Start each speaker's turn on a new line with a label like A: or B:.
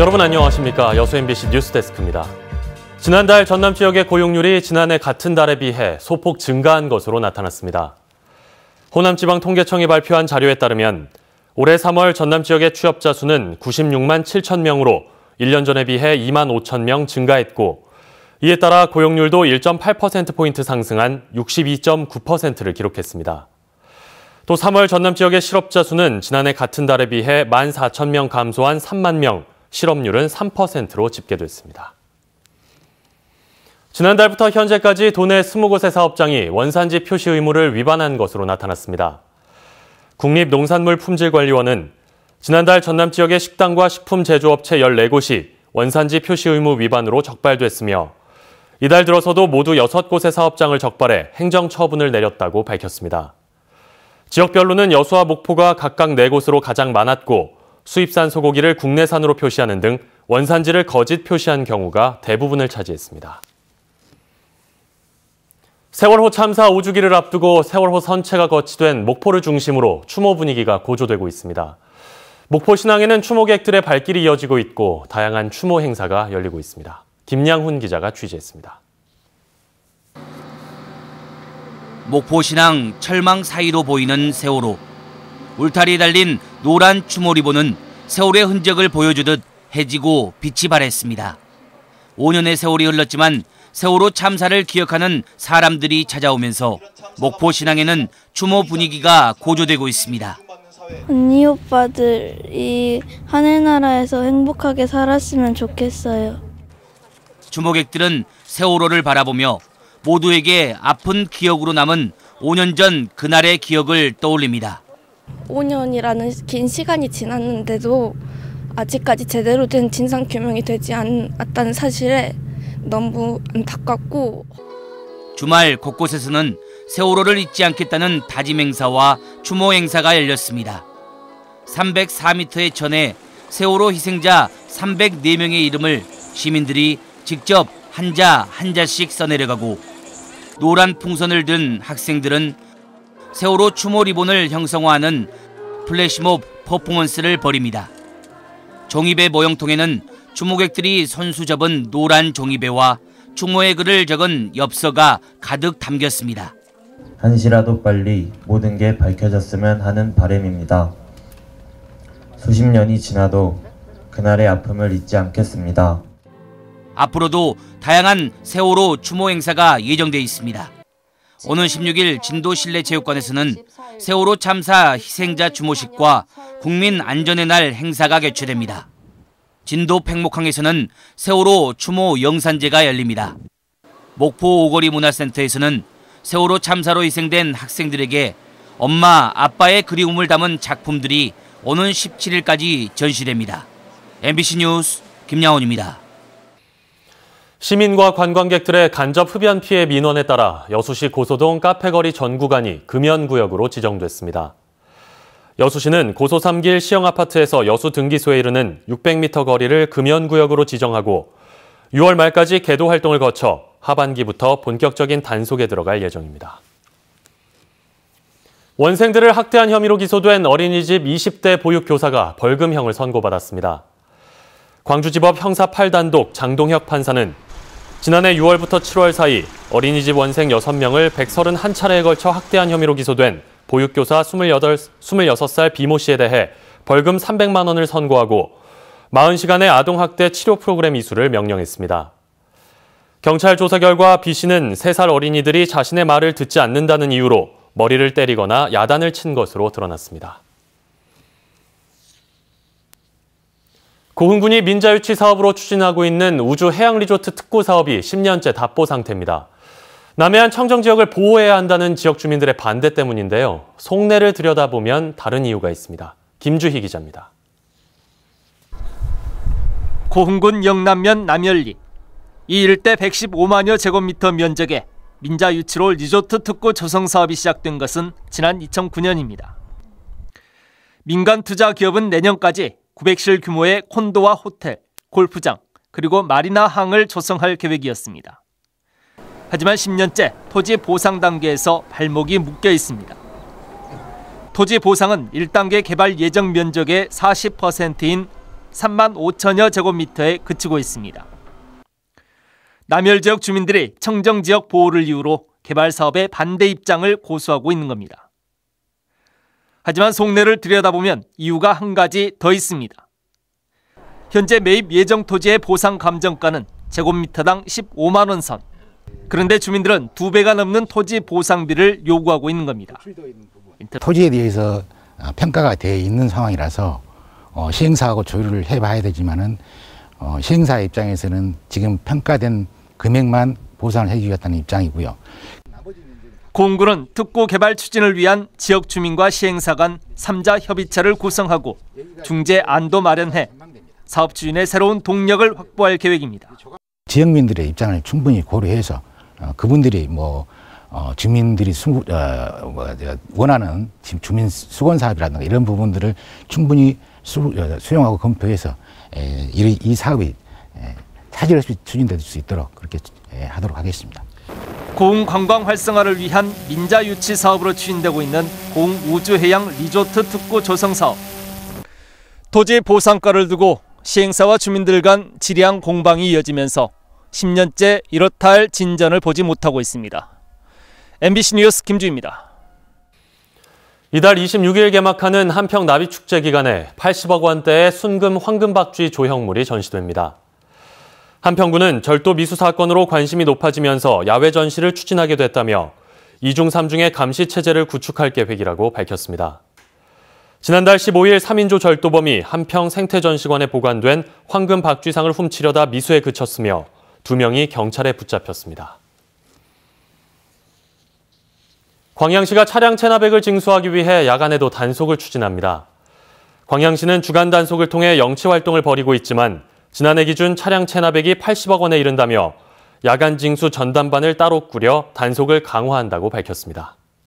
A: 여러분 안녕하십니까? 여수 MBC 뉴스데스크입니다. 지난달 전남 지역의 고용률이 지난해 같은 달에 비해 소폭 증가한 것으로 나타났습니다. 호남지방통계청이 발표한 자료에 따르면 올해 3월 전남 지역의 취업자 수는 96만 7천 명으로 1년 전에 비해 2만 5천 명 증가했고 이에 따라 고용률도 1.8%포인트 상승한 62.9%를 기록했습니다. 또 3월 전남 지역의 실업자 수는 지난해 같은 달에 비해 1만 4천 명 감소한 3만 명, 실업률은 3%로 집계됐습니다. 지난달부터 현재까지 도내 20곳의 사업장이 원산지 표시 의무를 위반한 것으로 나타났습니다. 국립농산물품질관리원은 지난달 전남 지역의 식당과 식품 제조업체 14곳이 원산지 표시 의무 위반으로 적발됐으며 이달 들어서도 모두 6곳의 사업장을 적발해 행정 처분을 내렸다고 밝혔습니다. 지역별로는 여수와 목포가 각각 4곳으로 가장 많았고 수입산 소고기를 국내산으로 표시하는 등 원산지를 거짓 표시한 경우가 대부분을 차지했습니다. 세월호 참사 5주기를 앞두고 세월호 선체가 거치된 목포를 중심으로 추모 분위기가 고조되고 있습니다. 목포 신항에는 추모객들의 발길이 이어지고 있고 다양한 추모 행사가 열리고 있습니다. 김양훈 기자가 취재했습니다.
B: 목포 신항 철망 사이로 보이는 세월호. 울타리 달린 노란 추모리본은 세월의 흔적을 보여주듯 해지고 빛이 발했습니다. 5년의 세월이 흘렀지만 세월호 참사를 기억하는 사람들이 찾아오면서 목포 신앙에는 추모 분위기가 고조되고 있습니다. 언니 오빠들이 하늘나라에서 행복하게 살았으면 좋겠어요. 추모객들은 세월호를 바라보며 모두에게 아픈 기억으로 남은 5년 전 그날의 기억을 떠올립니다. 5년이라는 긴 시간이 지났는데도 아직까지 제대로 된 진상 규명이 되지 않았다는 사실에 너무 안타깝고 주말 곳곳에서는 세월호를 잊지 않겠다는 다짐 행사와 추모 행사가 열렸습니다. 304m의 전에 세월호 희생자 304명의 이름을 시민들이 직접 한자 한자씩 써내려가고 노란 풍선을 든 학생들은 세월호 추모 리본을 형성화하는 플래시몹 퍼포먼스를 벌입니다. 종이배 모형통에는 추모객들이 손수 접은 노란 종이배와 추모의 글을 적은 엽서가 가득 담겼습니다.
C: 한시라도 빨리 모든 게 밝혀졌으면 하는 바람입니다. 수십 년이 지나도 그날의 아픔을 잊지 않겠습니다.
B: 앞으로도 다양한 세월호 추모 행사가 예정돼 있습니다. 오는 16일 진도 실내체육관에서는 세월호 참사 희생자 주모식과 국민 안전의 날 행사가 개최됩니다. 진도 팽목항에서는 세월호 추모 영산제가 열립니다. 목포 오거리 문화센터에서는 세월호 참사로 희생된 학생들에게 엄마, 아빠의 그리움을 담은 작품들이 오는 17일까지 전시됩니다. MBC 뉴스 김양원입니다.
A: 시민과 관광객들의 간접 흡연 피해 민원에 따라 여수시 고소동 카페거리 전 구간이 금연구역으로 지정됐습니다. 여수시는 고소 3길 시형아파트에서 여수 등기소에 이르는 600m 거리를 금연구역으로 지정하고 6월 말까지 개도 활동을 거쳐 하반기부터 본격적인 단속에 들어갈 예정입니다. 원생들을 학대한 혐의로 기소된 어린이집 20대 보육교사가 벌금형을 선고받았습니다. 광주지법 형사 8단독 장동혁 판사는 지난해 6월부터 7월 사이 어린이집 원생 6명을 131차례에 걸쳐 학대한 혐의로 기소된 보육교사 28, 26살 비모 씨에 대해 벌금 300만 원을 선고하고 40시간의 아동학대 치료 프로그램 이수를 명령했습니다. 경찰 조사 결과 비 씨는 3살 어린이들이 자신의 말을 듣지 않는다는 이유로 머리를 때리거나 야단을 친 것으로 드러났습니다. 고흥군이 민자유치 사업으로 추진하고 있는 우주 해양 리조트 특구 사업이 10년째 답보 상태입니다. 남해안 청정 지역을 보호해야 한다는 지역 주민들의 반대 때문인데요. 속내를 들여다보면 다른 이유가 있습니다. 김주희 기자입니다. 고흥군
C: 영남면 남열리 이 일대 115만여 제곱미터 면적의 민자유치로 리조트 특구 조성 사업이 시작된 것은 지난 2009년입니다. 민간 투자 기업은 내년까지 900실 규모의 콘도와 호텔, 골프장, 그리고 마리나 항을 조성할 계획이었습니다. 하지만 10년째 토지 보상 단계에서 발목이 묶여 있습니다. 토지 보상은 1단계 개발 예정 면적의 40%인 3만 5천여 제곱미터에 그치고 있습니다. 남열 지역 주민들이 청정 지역 보호를 이유로 개발 사업에 반대 입장을 고수하고 있는 겁니다. 하지만 속내를 들여다보면 이유가 한 가지 더 있습니다. 현재 매입 예정 토지의 보상 감정가는 제곱미터당 15만 원 선. 그런데 주민들은 두 배가 넘는 토지 보상비를 요구하고 있는 겁니다. 토지에 대해서 아, 평가가 돼 있는 상황이라서 어, 시행사하고 조율을 해봐야 되지만은 어, 시행사 입장에서는 지금 평가된 금액만 보상을 해주겠다는 입장이고요. 공군은 특구 개발 추진을 위한 지역 주민과 시행사 간 3자 협의체를 구성하고 중재 안도 마련해 사업 추진에 새로운 동력을 확보할 계획입니다. 지역민들의 입장을 충분히 고려해서 어, 그분들이 뭐 어, 주민들이 어, 뭐, 원하는 주민 수건 사업이라든가 이런 부분들을 충분히 수, 용하고 검토해서 이, 사업이 차질없이 추진될 수 있도록 그렇게 하도록 하겠습니다. 고흥 관광 활성화를 위한 민자 유치 사업으로 추진되고 있는 고흥 우주해양 리조트 특구 조성 사업. 토지 보상가를 두고 시행사와 주민들 간 지리한 공방이 이어지면서 10년째 이렇다 할 진전을 보지 못하고 있습니다.
A: MBC 뉴스 김주입니다. 이달 26일 개막하는 한평 나비축제 기간에 80억 원대의 순금 황금박쥐 조형물이 전시됩니다. 한평군은 절도 미수 사건으로 관심이 높아지면서 야외 전시를 추진하게 됐다며 2중3중의 감시 체제를 구축할 계획이라고 밝혔습니다. 지난달 15일 3인조 절도범이 한평 생태전시관에 보관된 황금 박쥐상을 훔치려다 미수에 그쳤으며 두 명이 경찰에 붙잡혔습니다. 광양시가 차량 체납액을 징수하기 위해 야간에도 단속을 추진합니다. 광양시는 주간 단속을 통해 영치 활동을 벌이고 있지만 지난해 기준 차량 체납액이 80억 원에 이른다며 야간 징수 전담반을 따로 꾸려 단속을 강화한다고 밝혔습니다.